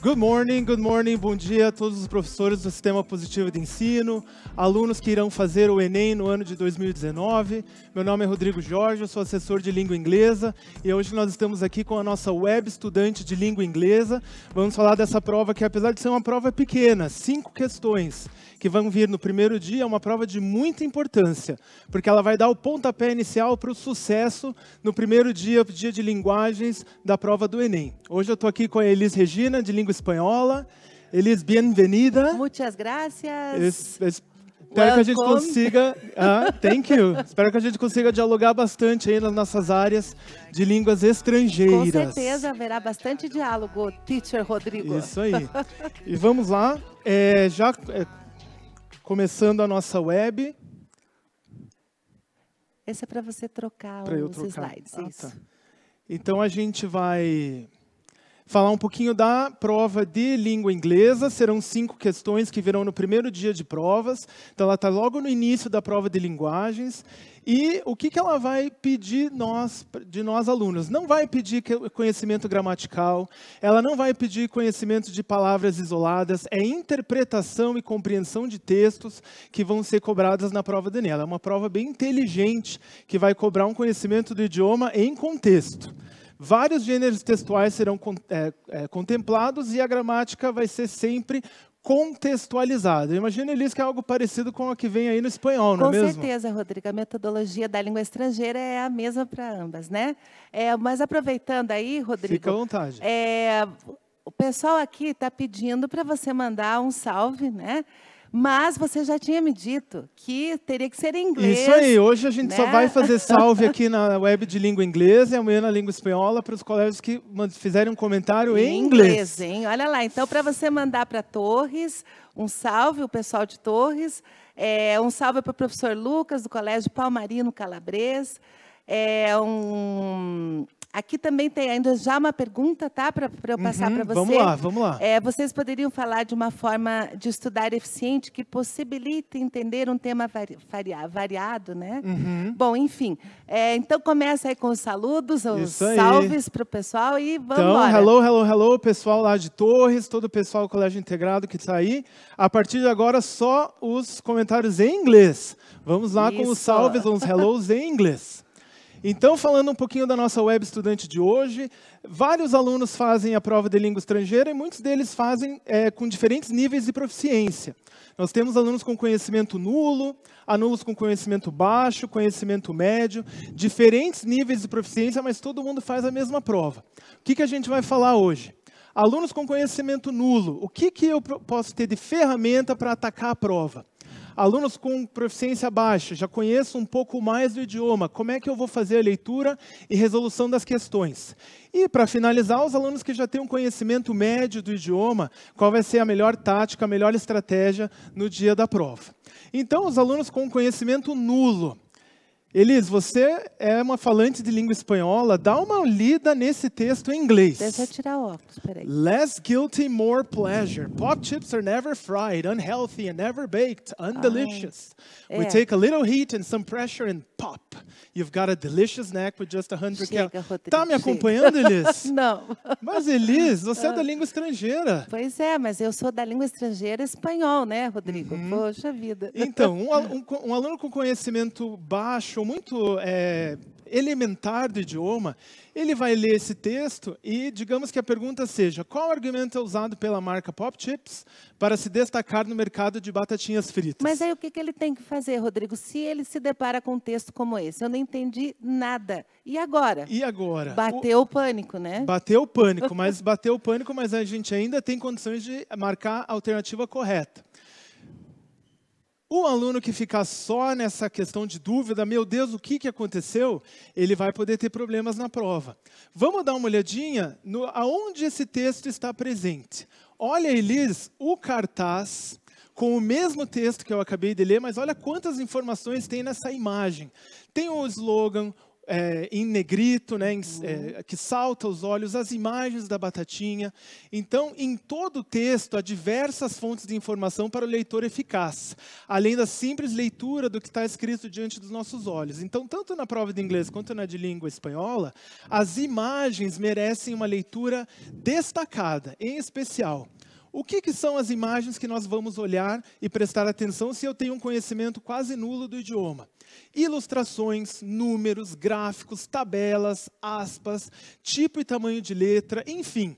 Good morning, good morning, bom dia a todos os professores do Sistema Positivo de Ensino, alunos que irão fazer o Enem no ano de 2019. Meu nome é Rodrigo Jorge, eu sou assessor de língua inglesa e hoje nós estamos aqui com a nossa web estudante de língua inglesa. Vamos falar dessa prova que, apesar de ser uma prova pequena, cinco questões, que vão vir no primeiro dia é uma prova de muita importância, porque ela vai dar o pontapé inicial para o sucesso no primeiro dia, dia de linguagens da prova do Enem. Hoje eu estou aqui com a Elis Regina, de língua espanhola. Elis, bem-vinda. Muchas gracias. Es, es, espero Welcome. que a gente consiga. Ah, thank you. espero que a gente consiga dialogar bastante aí nas nossas áreas de línguas estrangeiras. Com certeza haverá bastante diálogo, teacher Rodrigo. Isso aí. e vamos lá. É, já. É, começando a nossa web. Essa é para você trocar pra os trocar. slides. Ah, tá. Então a gente vai falar um pouquinho da prova de língua inglesa. Serão cinco questões que virão no primeiro dia de provas. Então, ela está logo no início da prova de linguagens. E o que, que ela vai pedir nós, de nós alunos? Não vai pedir conhecimento gramatical, ela não vai pedir conhecimento de palavras isoladas, é interpretação e compreensão de textos que vão ser cobradas na prova nela. É uma prova bem inteligente, que vai cobrar um conhecimento do idioma em contexto. Vários gêneros textuais serão é, é, contemplados e a gramática vai ser sempre contextualizada. Imagina, Elis, que é algo parecido com a que vem aí no espanhol, não é com é mesmo? Com certeza, Rodrigo. A metodologia da língua estrangeira é a mesma para ambas, né? É, mas aproveitando aí, Rodrigo... Fica à vontade. É, o pessoal aqui está pedindo para você mandar um salve, né? Mas você já tinha me dito que teria que ser em inglês. Isso aí, hoje a gente né? só vai fazer salve aqui na web de língua inglesa e amanhã na língua espanhola para os colegas que fizerem um comentário em, em inglês. inglês hein? Olha lá, então para você mandar para Torres, um salve, o pessoal de Torres, é, um salve para o professor Lucas, do Colégio Palmarino Calabres, é, um, Aqui também tem ainda já uma pergunta, tá? Para eu passar uhum, para você. Vamos lá, vamos lá. É, vocês poderiam falar de uma forma de estudar eficiente que possibilite entender um tema vari, variado, né? Uhum. Bom, enfim. É, então começa aí com os saludos, os salves para o pessoal e vamos então, Hello, hello, hello, pessoal lá de Torres, todo o pessoal do Colégio Integrado que está aí. A partir de agora, só os comentários em inglês. Vamos lá Isso. com os salves, uns hellos em inglês. Então, falando um pouquinho da nossa web estudante de hoje, vários alunos fazem a prova de língua estrangeira e muitos deles fazem é, com diferentes níveis de proficiência. Nós temos alunos com conhecimento nulo, alunos com conhecimento baixo, conhecimento médio, diferentes níveis de proficiência, mas todo mundo faz a mesma prova. O que, que a gente vai falar hoje? Alunos com conhecimento nulo, o que, que eu posso ter de ferramenta para atacar a prova? alunos com proficiência baixa, já conheço um pouco mais do idioma, como é que eu vou fazer a leitura e resolução das questões? E, para finalizar, os alunos que já têm um conhecimento médio do idioma, qual vai ser a melhor tática, a melhor estratégia no dia da prova. Então, os alunos com conhecimento nulo, Elis, você é uma falante de língua espanhola, dá uma lida nesse texto em inglês. Deixa eu tirar o óculos, peraí. Less guilty, more pleasure. Pop chips are never fried, unhealthy and never baked, undelicious. Ai. We é. take a little heat and some pressure and pop. You've got a delicious neck with just 100 chega, calories. Rodrigo, tá me acompanhando, Elis? Não. Mas Elis, você é da ah. língua estrangeira. Pois é, mas eu sou da língua estrangeira espanhol, né, Rodrigo? Uhum. Poxa vida. Então, um, um, um aluno com conhecimento baixo, muito é, elementar do idioma, ele vai ler esse texto e, digamos que a pergunta seja: qual argumento é usado pela marca Pop Chips para se destacar no mercado de batatinhas fritas? Mas aí o que, que ele tem que fazer, Rodrigo? Se ele se depara com um texto como esse, eu não entendi nada. E agora? E agora? Bateu o, o pânico, né? Bateu o pânico, mas bateu o pânico, mas a gente ainda tem condições de marcar a alternativa correta. O aluno que ficar só nessa questão de dúvida, meu Deus, o que, que aconteceu? Ele vai poder ter problemas na prova. Vamos dar uma olhadinha no, aonde esse texto está presente. Olha, Elis, o cartaz com o mesmo texto que eu acabei de ler, mas olha quantas informações tem nessa imagem. Tem o slogan, é, em negrito, né, em, é, uhum. que salta aos olhos, as imagens da batatinha. Então, em todo o texto, há diversas fontes de informação para o leitor eficaz, além da simples leitura do que está escrito diante dos nossos olhos. Então, tanto na prova de inglês quanto na de língua espanhola, as imagens merecem uma leitura destacada, em especial. O que, que, são as imagens que nós vamos olhar e prestar atenção se eu tenho um conhecimento quase nulo do idioma? Ilustrações, números, gráficos, tabelas, aspas, tipo e tamanho de letra, enfim,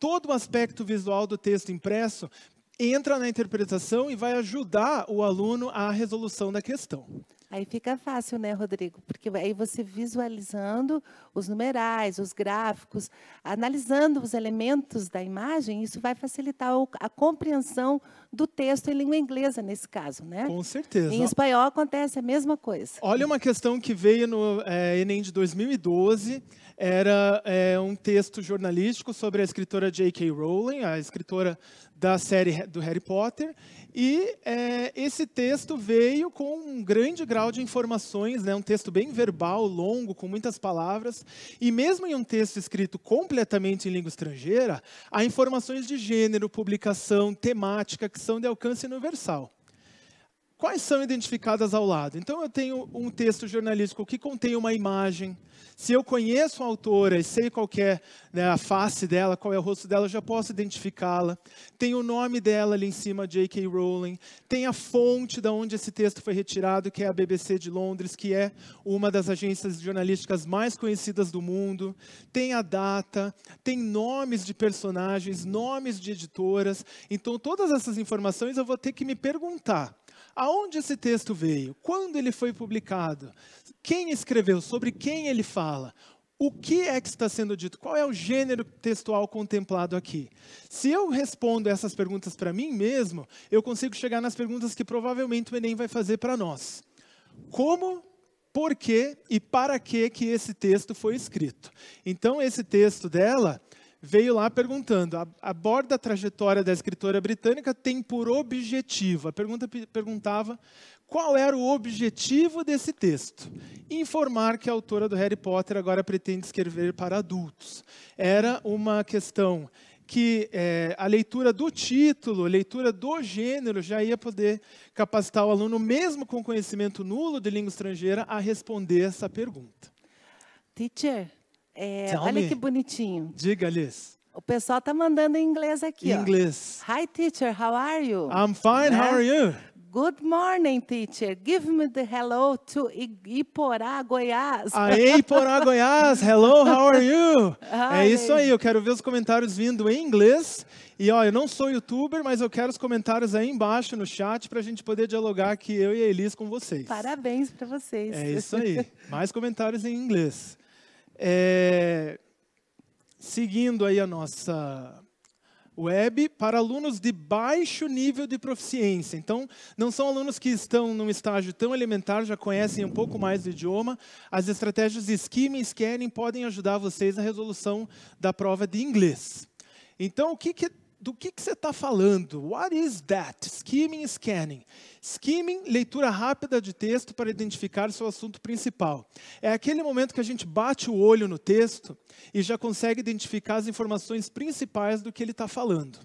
todo o aspecto visual do texto impresso entra na interpretação e vai ajudar o aluno à resolução da questão. Aí fica fácil, né, Rodrigo? Porque aí você visualizando os numerais, os gráficos, analisando os elementos da imagem, isso vai facilitar a compreensão do texto em língua inglesa, nesse caso, né? Com certeza. Em espanhol acontece a mesma coisa. Olha uma questão que veio no é, Enem de 2012, era é, um texto jornalístico sobre a escritora J.K. Rowling, a escritora da série do Harry Potter. E é, esse texto veio com um grande grau de informações, né, um texto bem verbal, longo, com muitas palavras. E mesmo em um texto escrito completamente em língua estrangeira, há informações de gênero, publicação, temática, que são de alcance universal. Quais são identificadas ao lado? Então, eu tenho um texto jornalístico que contém uma imagem. Se eu conheço a autora e sei qual é né, a face dela, qual é o rosto dela, eu já posso identificá-la. Tem o nome dela ali em cima, J.K. Rowling. Tem a fonte da onde esse texto foi retirado, que é a BBC de Londres, que é uma das agências jornalísticas mais conhecidas do mundo. Tem a data, tem nomes de personagens, nomes de editoras. Então, todas essas informações eu vou ter que me perguntar Aonde esse texto veio? Quando ele foi publicado? Quem escreveu? Sobre quem ele fala? O que é que está sendo dito? Qual é o gênero textual contemplado aqui? Se eu respondo essas perguntas para mim mesmo, eu consigo chegar nas perguntas que provavelmente o Enem vai fazer para nós. Como, por que e para que que esse texto foi escrito? Então, esse texto dela veio lá perguntando: aborda a trajetória da escritora britânica tem por objetivo. A pergunta perguntava qual era o objetivo desse texto? Informar que a autora do Harry Potter agora pretende escrever para adultos. Era uma questão que é, a leitura do título, a leitura do gênero, já ia poder capacitar o aluno, mesmo com conhecimento nulo de língua estrangeira, a responder essa pergunta. Teacher, é, olha me. que bonitinho. diga Liz. O pessoal tá mandando em inglês aqui. Inglês. Hi teacher, how are you? I'm fine, né? how are you? Good morning, teacher. Give me the hello to Iporá, Goiás. Aê, Iporá, Goiás. Hello, how are you? É isso aí. Eu quero ver os comentários vindo em inglês. E ó, eu não sou youtuber, mas eu quero os comentários aí embaixo no chat para a gente poder dialogar aqui eu e a Elis com vocês. Parabéns para vocês. É isso aí. Mais comentários em inglês. É, seguindo aí a nossa web para alunos de baixo nível de proficiência. Então, não são alunos que estão num estágio tão elementar, já conhecem um pouco mais do idioma. As estratégias de skimming, scanning podem ajudar vocês na resolução da prova de inglês. Então, o que, que do que, que você está falando? What is that? Skimming, scanning. Skimming, leitura rápida de texto para identificar seu assunto principal. É aquele momento que a gente bate o olho no texto e já consegue identificar as informações principais do que ele está falando.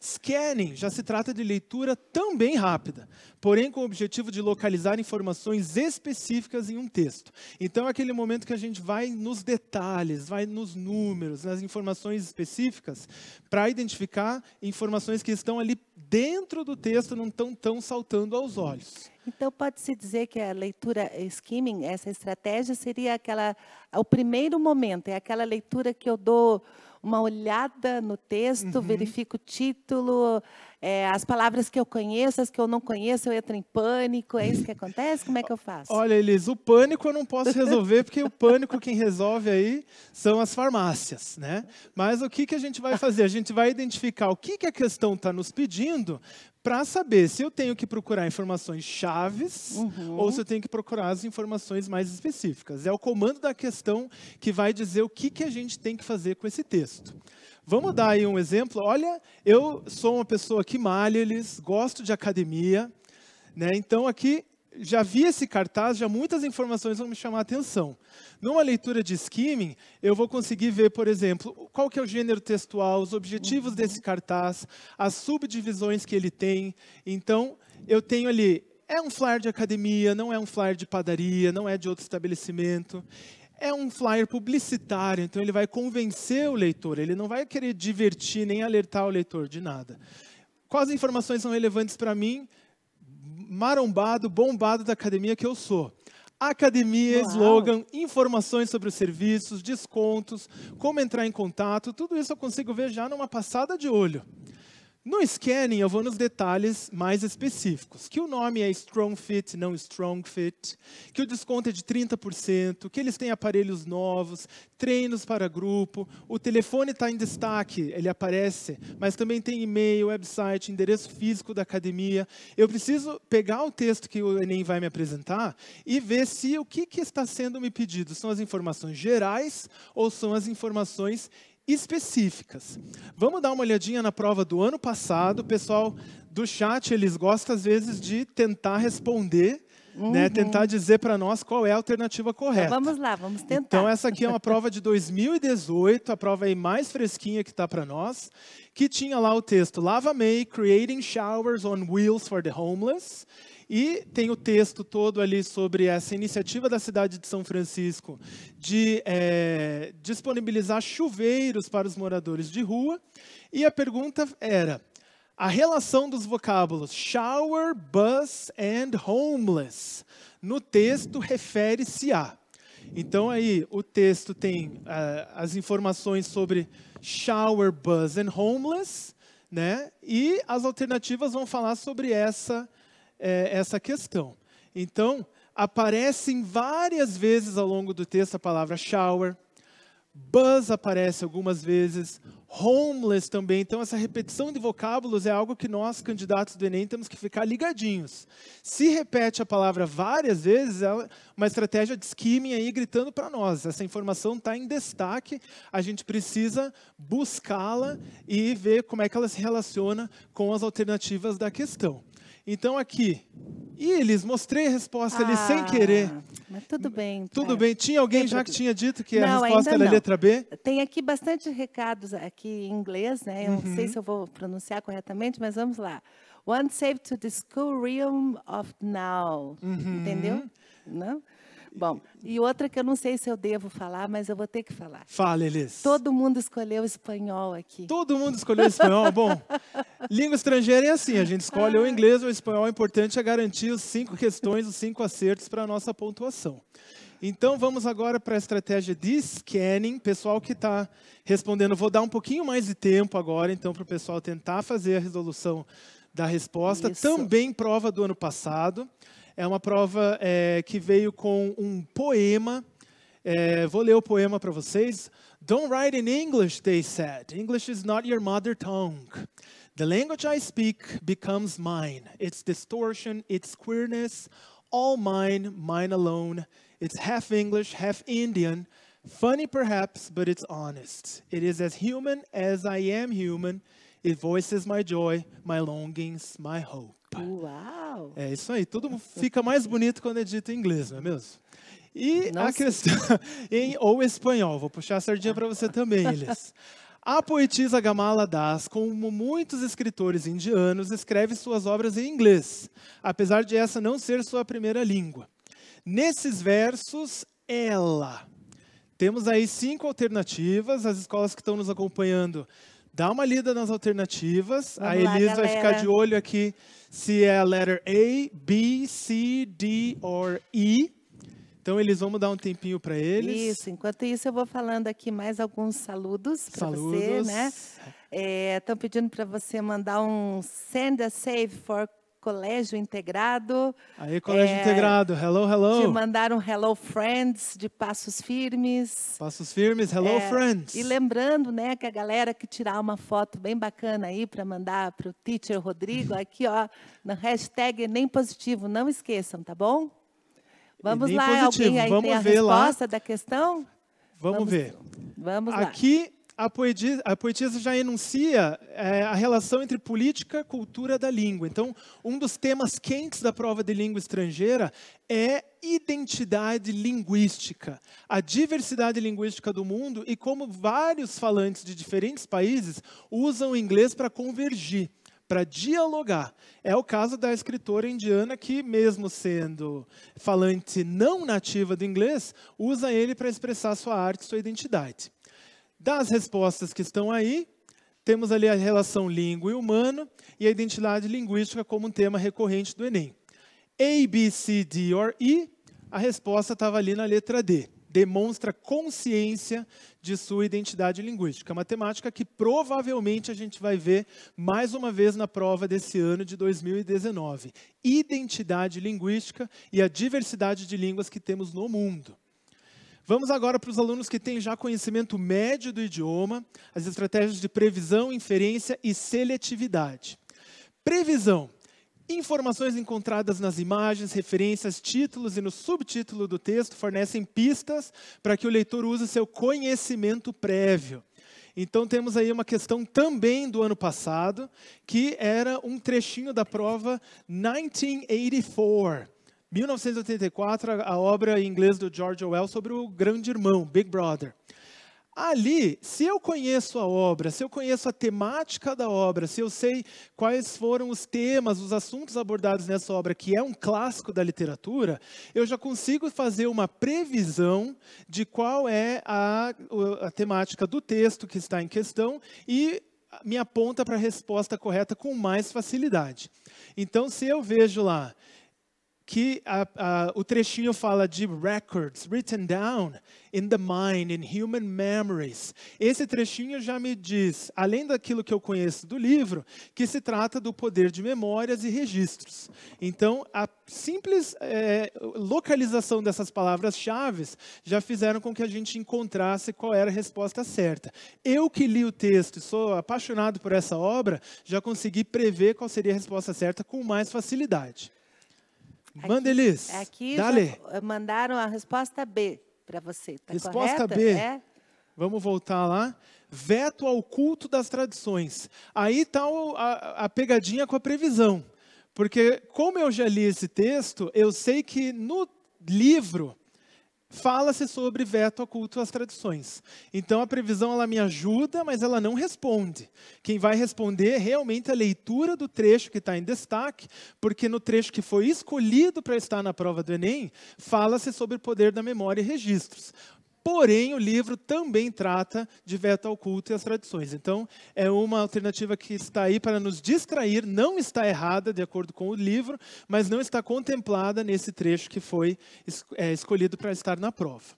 Scanning já se trata de leitura também rápida, porém com o objetivo de localizar informações específicas em um texto. Então é aquele momento que a gente vai nos detalhes, vai nos números, nas informações específicas, para identificar informações que estão ali dentro do texto não estão tão saltando aos olhos. Então pode-se dizer que a leitura eh, skimming, essa estratégia seria aquela o primeiro momento, é aquela leitura que eu dou uma olhada no texto, uhum. verifico o título, é, as palavras que eu conheço, as que eu não conheço, eu entro em pânico, é isso que acontece? Como é que eu faço? Olha, Elis, o pânico eu não posso resolver, porque o pânico quem resolve aí são as farmácias, né? Mas o que, que a gente vai fazer? A gente vai identificar o que, que a questão está nos pedindo para saber se eu tenho que procurar informações chaves uhum. ou se eu tenho que procurar as informações mais específicas. É o comando da questão que vai dizer o que, que a gente tem que fazer com esse texto. Vamos dar aí um exemplo. Olha, eu sou uma pessoa que malha, eles gosto de academia, né? Então aqui já vi esse cartaz, já muitas informações vão me chamar a atenção. Numa leitura de skimming, eu vou conseguir ver, por exemplo, qual que é o gênero textual, os objetivos uhum. desse cartaz, as subdivisões que ele tem. Então, eu tenho ali é um flyer de academia, não é um flyer de padaria, não é de outro estabelecimento é um flyer publicitário, então ele vai convencer o leitor, ele não vai querer divertir nem alertar o leitor de nada. Quais informações são relevantes para mim? Marombado, bombado da academia que eu sou. Academia, Uau. slogan, informações sobre os serviços, descontos, como entrar em contato, tudo isso eu consigo ver já numa passada de olho. No scanning, eu vou nos detalhes mais específicos. Que o nome é Strong Fit, não Strong Fit. Que o desconto é de 30%. Que eles têm aparelhos novos, treinos para grupo. O telefone está em destaque, ele aparece. Mas também tem e-mail, website, endereço físico da academia. Eu preciso pegar o texto que o Enem vai me apresentar e ver se o que, que está sendo me pedido. São as informações gerais ou são as informações específicas. Vamos dar uma olhadinha na prova do ano passado. O pessoal do chat, eles gostam às vezes de tentar responder, né? uhum. né, tentar dizer para nós qual é a alternativa correta. Então, vamos lá, vamos tentar. Então essa aqui é uma prova de 2018, a prova aí mais fresquinha que está para nós, que tinha lá o texto Lava May Creating Showers on Wheels for the Homeless. E tem o texto todo ali sobre essa iniciativa da cidade de São Francisco de é, disponibilizar chuveiros para os moradores de rua. E a pergunta era: a relação dos vocábulos shower, bus and homeless no texto refere-se a. Então aí o texto tem uh, as informações sobre shower, bus and homeless, né? E as alternativas vão falar sobre essa é, essa questão. Então, aparecem várias vezes ao longo do texto a palavra shower, buzz aparece algumas vezes, homeless também. Então, essa repetição de vocábulos é algo que nós, candidatos do Enem, temos que ficar ligadinhos. Se repete a palavra várias vezes, é uma estratégia de skimming aí gritando para nós. Essa informação está em destaque, a gente precisa buscá-la e ver como é que ela se relaciona com as alternativas da questão. Então aqui. E eles mostrei a resposta ali ah, sem querer. Mas tudo bem. Então. Tudo bem. Tinha alguém já que tinha dito que não, a resposta era não. letra B? Tem aqui bastante recados aqui em inglês, né? Eu uhum. não sei uhum. se eu vou pronunciar corretamente, mas vamos lá. One save to the school realm of now. Uhum. Entendeu? Não? Bom, e outra que eu não sei se eu devo falar, mas eu vou ter que falar. Fala, Elis. Todo mundo escolheu espanhol aqui. Todo mundo escolheu espanhol? Bom, língua estrangeira é assim, a gente escolhe ah. o inglês ou o espanhol. O importante é garantir os cinco questões, os cinco acertos para a nossa pontuação. Então vamos agora para a estratégia de scanning. Pessoal que está respondendo, vou dar um pouquinho mais de tempo agora, então, para o pessoal tentar fazer a resolução da resposta. Isso. Também prova do ano passado. É uma prova é, que veio com um poema. É, vou ler o poema para vocês. Don't write in English, they said. English is not your mother tongue. The language I speak becomes mine. Its distortion, its queerness, all mine, mine alone. It's half English, half Indian. Funny perhaps, but it's honest. It is as human as I am human. It voices my joy, my longings, my hope. Uau! É isso aí. Tudo fica mais bonito quando é dito em inglês, não é mesmo? E Nossa. a questão. em, ou espanhol, vou puxar a sardinha para você também, Elias. A poetisa Gamala Das, como muitos escritores indianos, escreve suas obras em inglês, apesar de essa não ser sua primeira língua. Nesses versos, ela. Temos aí cinco alternativas. As escolas que estão nos acompanhando dá uma lida nas alternativas. Vamos a Elis lá, vai ficar de olho aqui se é a letter A, B, C, D or E. Então eles vão dar um tempinho para eles. Isso. Enquanto isso eu vou falando aqui mais alguns saludos para você, né? Estão é, pedindo para você mandar um send a save for Colégio Integrado. Aí, Colégio é, Integrado, hello, hello. Te mandaram hello, friends, de Passos Firmes. Passos Firmes, hello, é, friends. E lembrando, né, que a galera que tirar uma foto bem bacana aí para mandar para o teacher Rodrigo, aqui, ó, na hashtag Nem Positivo, não esqueçam, tá bom? Vamos lá, positivo. alguém aí Vamos tem a resposta lá. da questão? Vamos, Vamos ver. Vamos lá. Aqui a poetisa, a poetisa já enuncia é, a relação entre política, cultura da língua. Então, um dos temas quentes da prova de língua estrangeira é identidade linguística, a diversidade linguística do mundo e como vários falantes de diferentes países usam o inglês para convergir para dialogar. É o caso da escritora indiana que, mesmo sendo falante não nativa do inglês, usa ele para expressar sua arte, sua identidade. Das respostas que estão aí, temos ali a relação língua e humano e a identidade linguística como um tema recorrente do Enem. A, B, C, D or E, a resposta estava ali na letra D. Demonstra consciência de sua identidade linguística. Matemática que provavelmente a gente vai ver mais uma vez na prova desse ano de 2019. Identidade linguística e a diversidade de línguas que temos no mundo. Vamos agora para os alunos que têm já conhecimento médio do idioma, as estratégias de previsão, inferência e seletividade. Previsão. Informações encontradas nas imagens, referências, títulos e no subtítulo do texto fornecem pistas para que o leitor use seu conhecimento prévio. Então temos aí uma questão também do ano passado, que era um trechinho da prova 1984. 1984, a obra em inglês do George Orwell sobre o grande irmão, Big Brother. Ali, se eu conheço a obra, se eu conheço a temática da obra, se eu sei quais foram os temas, os assuntos abordados nessa obra, que é um clássico da literatura, eu já consigo fazer uma previsão de qual é a, a temática do texto que está em questão e me aponta para a resposta correta com mais facilidade. Então, se eu vejo lá que a, a, o trechinho fala de records written down in the mind, in human memories. Esse trechinho já me diz, além daquilo que eu conheço do livro, que se trata do poder de memórias e registros. Então, a simples é, localização dessas palavras-chave já fizeram com que a gente encontrasse qual era a resposta certa. Eu que li o texto e sou apaixonado por essa obra, já consegui prever qual seria a resposta certa com mais facilidade. Manda, Elis. Aqui é Dale. mandaram a resposta B para você. Tá resposta correta? B. É? Vamos voltar lá. Veto ao culto das tradições. Aí está a, a pegadinha com a previsão. Porque, como eu já li esse texto, eu sei que no livro fala-se sobre veto oculto às tradições. Então a previsão ela me ajuda, mas ela não responde. Quem vai responder é realmente a leitura do trecho que está em destaque, porque no trecho que foi escolhido para estar na prova do Enem, fala-se sobre o poder da memória e registros. Porém, o livro também trata de veto ao culto e as tradições. Então, é uma alternativa que está aí para nos distrair, não está errada, de acordo com o livro, mas não está contemplada nesse trecho que foi é, escolhido para estar na prova.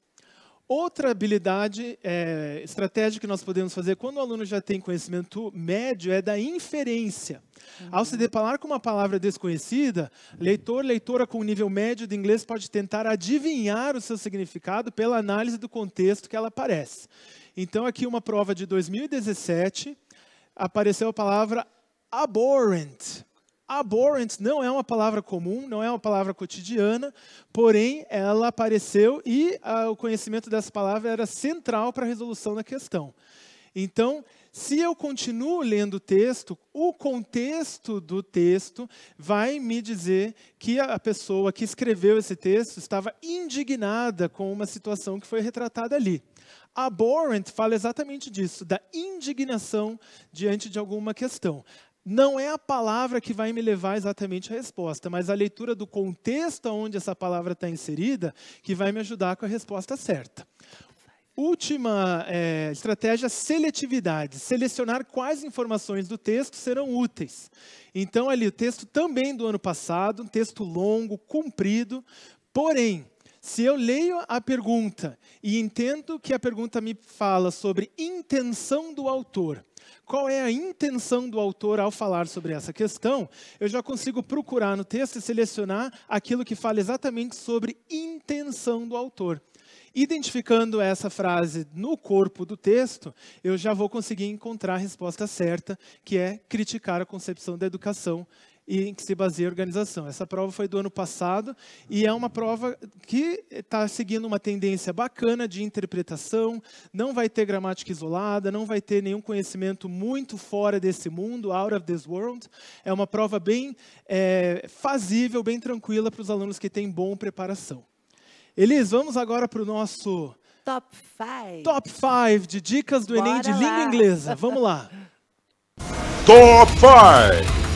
Outra habilidade é, estratégica que nós podemos fazer quando o aluno já tem conhecimento médio é da inferência. Uhum. Ao se deparar com uma palavra desconhecida, leitor, leitora com nível médio de inglês pode tentar adivinhar o seu significado pela análise do contexto que ela aparece. Então, aqui uma prova de 2017, apareceu a palavra abhorrent. Abhorrent não é uma palavra comum, não é uma palavra cotidiana, porém ela apareceu e ah, o conhecimento dessa palavra era central para a resolução da questão. Então, se eu continuo lendo o texto, o contexto do texto vai me dizer que a pessoa que escreveu esse texto estava indignada com uma situação que foi retratada ali. Abhorrent fala exatamente disso, da indignação diante de alguma questão não é a palavra que vai me levar exatamente à resposta, mas a leitura do contexto onde essa palavra está inserida que vai me ajudar com a resposta certa. Última é, estratégia, seletividade. Selecionar quais informações do texto serão úteis. Então, ali, o texto também do ano passado, um texto longo, comprido, porém, se eu leio a pergunta e entendo que a pergunta me fala sobre intenção do autor, qual é a intenção do autor ao falar sobre essa questão, eu já consigo procurar no texto e selecionar aquilo que fala exatamente sobre intenção do autor. Identificando essa frase no corpo do texto, eu já vou conseguir encontrar a resposta certa, que é criticar a concepção da educação e em que se baseia a organização. Essa prova foi do ano passado e é uma prova que está seguindo uma tendência bacana de interpretação, não vai ter gramática isolada, não vai ter nenhum conhecimento muito fora desse mundo, out of this world. É uma prova bem é, fazível, bem tranquila para os alunos que têm bom preparação. Elis, vamos agora para o nosso Top 5. Top 5 de dicas do Bora Enem de lá. língua inglesa. Vamos lá. Top 5.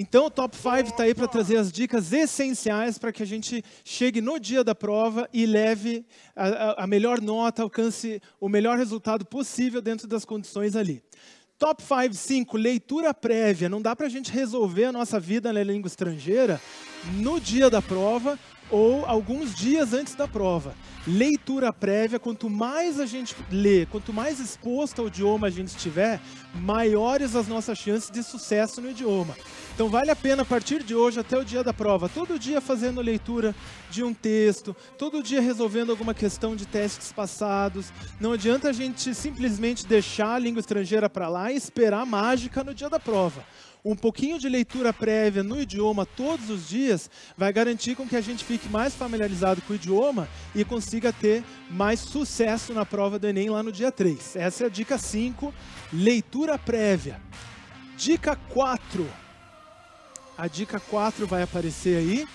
Então o Top 5 está aí para trazer as dicas essenciais para que a gente chegue no dia da prova e leve a, a, melhor nota, alcance o melhor resultado possível dentro das condições ali. Top 5, 5, leitura prévia. Não dá para a gente resolver a nossa vida na língua estrangeira no dia da prova ou alguns dias antes da prova. Leitura prévia, quanto mais a gente lê, quanto mais exposto ao idioma a gente estiver, maiores as nossas chances de sucesso no idioma. Então vale a pena a partir de hoje até o dia da prova, todo dia fazendo leitura de um texto, todo dia resolvendo alguma questão de testes passados. Não adianta a gente simplesmente deixar a língua estrangeira para lá e esperar mágica no dia da prova um pouquinho de leitura prévia no idioma todos os dias vai garantir com que a gente fique mais familiarizado com o idioma e consiga ter mais sucesso na prova do Enem lá no dia 3. Essa é a dica 5, leitura prévia. Dica 4. A dica 4 vai aparecer aí.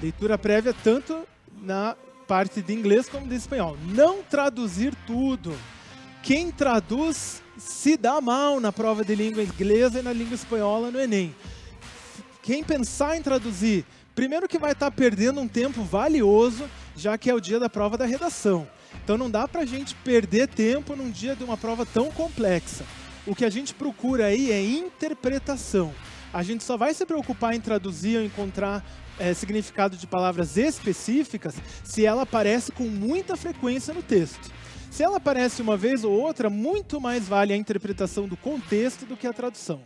Leitura prévia tanto na parte de inglês como de espanhol. Não traduzir tudo. Quem traduz se dá mal na prova de língua inglesa e na língua espanhola no Enem. Quem pensar em traduzir, primeiro que vai estar tá perdendo um tempo valioso, já que é o dia da prova da redação. Então não dá para a gente perder tempo num dia de uma prova tão complexa. O que a gente procura aí é interpretação. A gente só vai se preocupar em traduzir ou encontrar é, significado de palavras específicas se ela aparece com muita frequência no texto. Se ela aparece uma vez ou outra, muito mais vale a interpretação do contexto do que a tradução.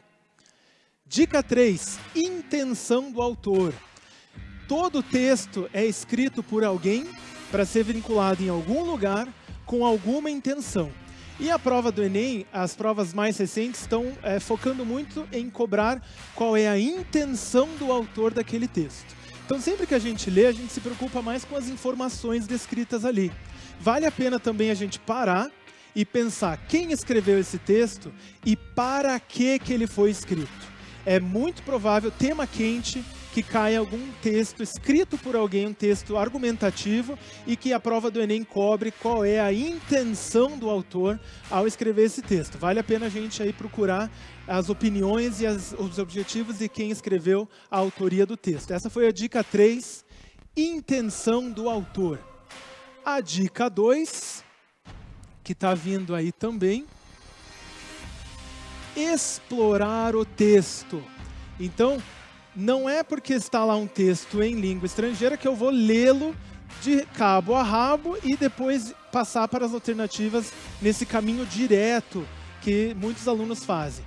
Dica 3: intenção do autor. Todo texto é escrito por alguém para ser vinculado em algum lugar com alguma intenção. E a prova do Enem, as provas mais recentes estão é, focando muito em cobrar qual é a intenção do autor daquele texto. Então, sempre que a gente lê, a gente se preocupa mais com as informações descritas ali. Vale a pena também a gente parar e pensar quem escreveu esse texto e para que que ele foi escrito. É muito provável, tema quente, que caia algum texto escrito por alguém, um texto argumentativo, e que a prova do Enem cobre qual é a intenção do autor ao escrever esse texto. Vale a pena a gente aí procurar as opiniões e as, os objetivos de quem escreveu a autoria do texto. Essa foi a dica 3, intenção do autor. A dica 2, que está vindo aí também, explorar o texto. Então, não é porque está lá um texto em língua estrangeira que eu vou lê-lo de cabo a rabo e depois passar para as alternativas nesse caminho direto que muitos alunos fazem.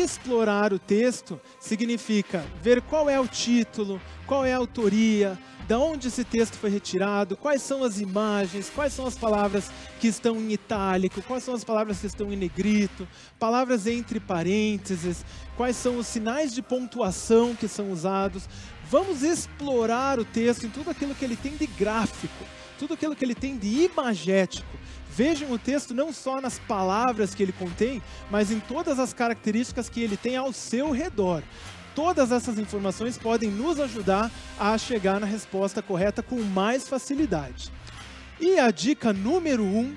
Explorar o texto significa ver qual é o título, qual é a autoria, da onde esse texto foi retirado, quais são as imagens, quais são as palavras que estão em itálico, quais são as palavras que estão em negrito, palavras entre parênteses, quais são os sinais de pontuação que são usados. Vamos explorar o texto em tudo aquilo que ele tem de gráfico, tudo aquilo que ele tem de imagético. Vejam o texto não só nas palavras que ele contém, mas em todas as características que ele tem ao seu redor. Todas essas informações podem nos ajudar a chegar na resposta correta com mais facilidade. E a dica número 1 um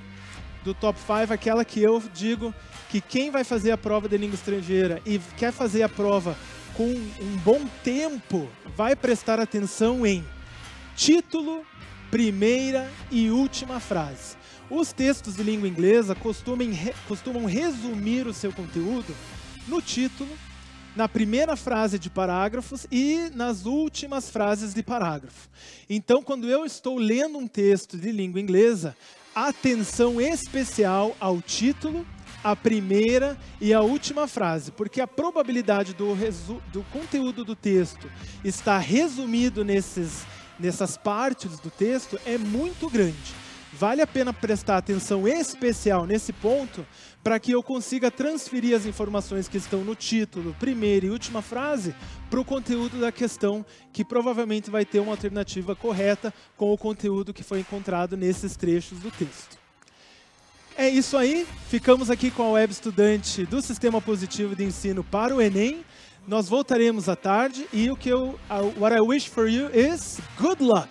do top 5, aquela que eu digo que quem vai fazer a prova de língua estrangeira e quer fazer a prova com um bom tempo, vai prestar atenção em título, primeira e última frase. Os textos de língua inglesa costumam, costumam resumir o seu conteúdo no título, na primeira frase de parágrafos e nas últimas frases de parágrafo. Então, quando eu estou lendo um texto de língua inglesa, atenção especial ao título, à primeira e à última frase, porque a probabilidade do, do conteúdo do texto estar resumido nesses, nessas partes do texto é muito grande vale a pena prestar atenção especial nesse ponto para que eu consiga transferir as informações que estão no título, primeira e última frase para o conteúdo da questão, que provavelmente vai ter uma alternativa correta com o conteúdo que foi encontrado nesses trechos do texto. É isso aí, ficamos aqui com a web estudante do Sistema Positivo de Ensino para o Enem. Nós voltaremos à tarde e o que eu. what I wish for you is good luck!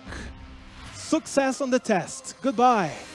Success on the test. Goodbye.